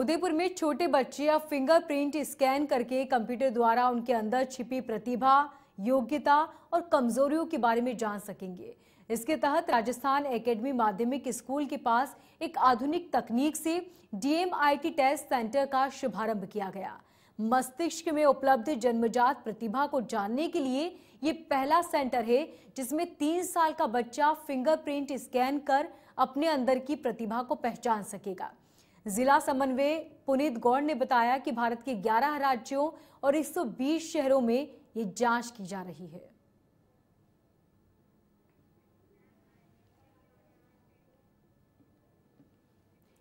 उदयपुर में छोटे बच्चे अब फिंगरप्रिंट स्कैन करके कंप्यूटर द्वारा उनके अंदर छिपी प्रतिभा योग्यता और कमजोरियों के बारे में जान सकेंगे इसके तहत राजस्थान एकेडमी माध्यमिक स्कूल के पास एक आधुनिक तकनीक से डीएमआईटी टेस्ट सेंटर का शुभारंभ किया गया मस्तिष्क में उपलब्ध जन्मजात प्रतिभा को जानने के लिए ये पहला सेंटर है जिसमें तीन साल का बच्चा फिंगरप्रिंट स्कैन कर अपने अंदर की प्रतिभा को पहचान सकेगा जिला समन्वय पुनीत गौड़ ने बताया कि भारत के 11 राज्यों और 120 शहरों में ये जांच की जा रही है